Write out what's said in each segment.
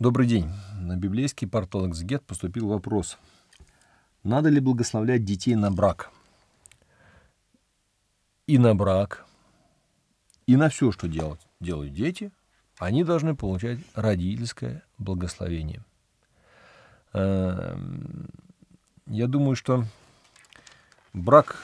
Добрый день. На библейский портал «Эксгет» поступил вопрос. Надо ли благословлять детей на брак? И на брак, и на все, что делают, делают дети, они должны получать родительское благословение. Эм, я думаю, что брак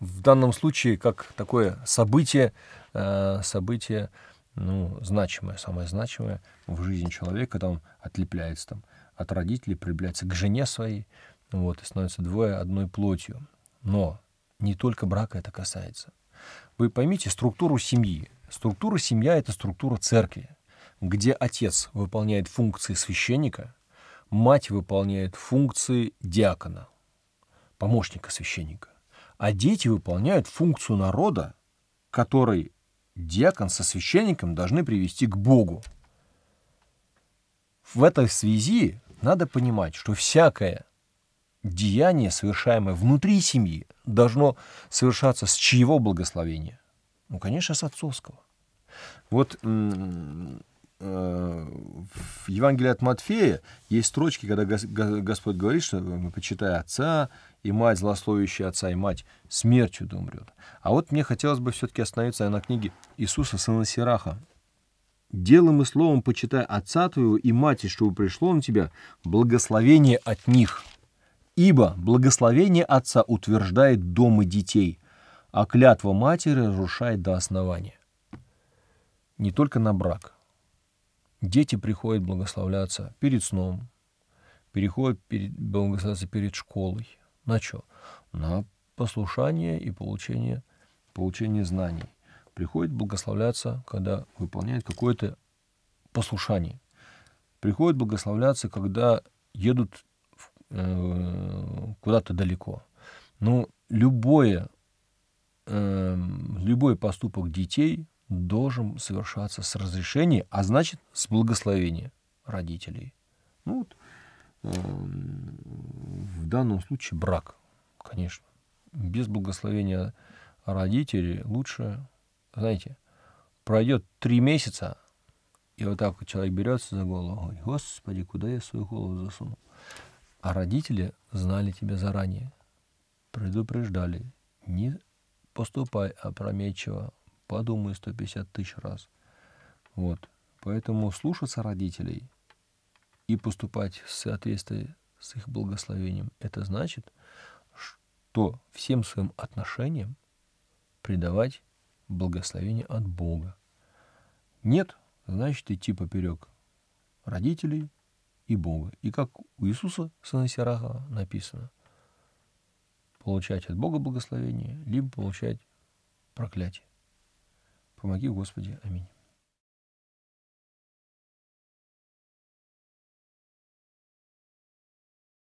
в данном случае как такое событие, э, событие ну, значимое, самое значимое в жизни человека, там отлепляется там, от родителей, прилепляется к жене своей, вот, и становится двое одной плотью. Но не только брака это касается. Вы поймите структуру семьи. Структура семья – это структура церкви, где отец выполняет функции священника, мать выполняет функции диакона, помощника священника, а дети выполняют функцию народа, который диакон со священником должны привести к Богу. В этой связи надо понимать, что всякое деяние, совершаемое внутри семьи, должно совершаться с чьего благословения? Ну, конечно, с отцовского. Вот в Евангелии от Матфея есть строчки, когда Господь говорит, что мы ну, почитай отца и мать, злословящая отца и мать, смертью да умрет. А вот мне хотелось бы все-таки остановиться на книге Иисуса сына Сираха. «Делом и словом почитай отца твоего и мать, чтобы пришло на тебя благословение от них. Ибо благословение отца утверждает дом и детей, а клятва матери разрушает до основания». Не только на брак, Дети приходят благословляться перед сном, переходят перед, благословляться перед школой. На что? На послушание и получение, получение знаний. Приходит благословляться, когда выполняет какое-то послушание. Приходит благословляться, когда едут э, куда-то далеко. Но ну, любое, э, любой поступок детей – должен совершаться с разрешения, а значит, с благословения родителей. Ну, вот, э, в данном случае брак, конечно. Без благословения родителей лучше, знаете, пройдет три месяца, и вот так человек берется за голову, говорит, Господи, куда я свою голову засунул? А родители знали тебя заранее, предупреждали, не поступай опрометчиво, подумай 150 тысяч раз. Вот. Поэтому слушаться родителей и поступать в соответствии с их благословением, это значит, что всем своим отношениям придавать благословение от Бога. Нет, значит идти поперек родителей и Бога. И как у Иисуса сына Сираха написано, получать от Бога благословение, либо получать проклятие. Помоги, Господи. Аминь.